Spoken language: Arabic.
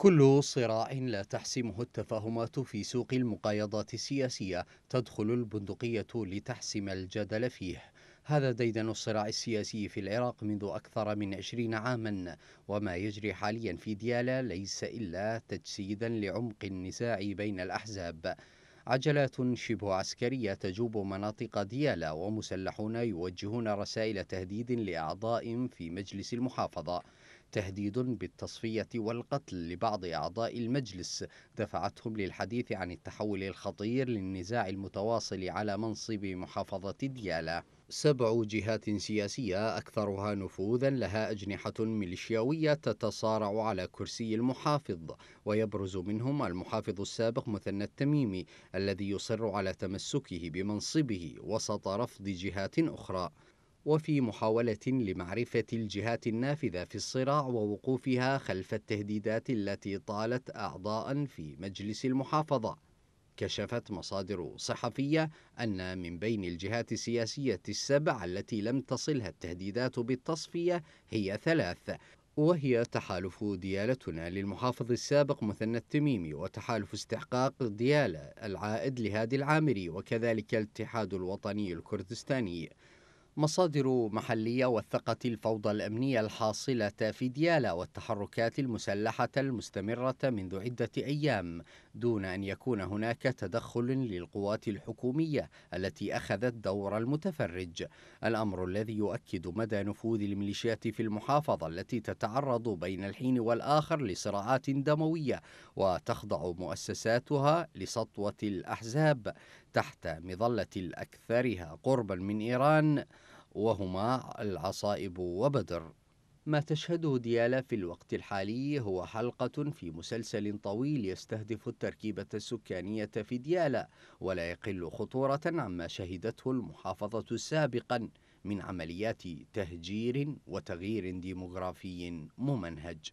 كل صراع لا تحسمه التفاهمات في سوق المقايضات السياسية تدخل البندقية لتحسم الجدل فيه هذا ديدن الصراع السياسي في العراق منذ أكثر من عشرين عاما وما يجري حاليا في ديالا ليس إلا تجسيدا لعمق النزاع بين الأحزاب عجلات شبه عسكرية تجوب مناطق ديالا ومسلحون يوجهون رسائل تهديد لأعضاء في مجلس المحافظة تهديد بالتصفية والقتل لبعض أعضاء المجلس دفعتهم للحديث عن التحول الخطير للنزاع المتواصل على منصب محافظة ديالى سبع جهات سياسية أكثرها نفوذا لها أجنحة ميليشياوية تتصارع على كرسي المحافظ ويبرز منهم المحافظ السابق مثنى التميمي الذي يصر على تمسكه بمنصبه وسط رفض جهات أخرى وفي محاولة لمعرفة الجهات النافذة في الصراع ووقوفها خلف التهديدات التي طالت أعضاء في مجلس المحافظة كشفت مصادر صحفية أن من بين الجهات السياسية السبع التي لم تصلها التهديدات بالتصفية هي ثلاث وهي تحالف ديالتنا للمحافظ السابق مثنى التميمي وتحالف استحقاق ديالة العائد لهادي العامري وكذلك الاتحاد الوطني الكردستاني مصادر محلية وثقت الفوضى الأمنية الحاصلة في ديالا والتحركات المسلحة المستمرة منذ عدة أيام دون أن يكون هناك تدخل للقوات الحكومية التي أخذت دور المتفرج الأمر الذي يؤكد مدى نفوذ الميليشيات في المحافظة التي تتعرض بين الحين والآخر لصراعات دموية وتخضع مؤسساتها لسطوة الأحزاب تحت مظلة الأكثرها قربا من إيران وهما العصائب وبدر ما تشهده ديالا في الوقت الحالي هو حلقة في مسلسل طويل يستهدف التركيبة السكانية في ديالا ولا يقل خطورة عما شهدته المحافظة سابقا من عمليات تهجير وتغيير ديمغرافي ممنهج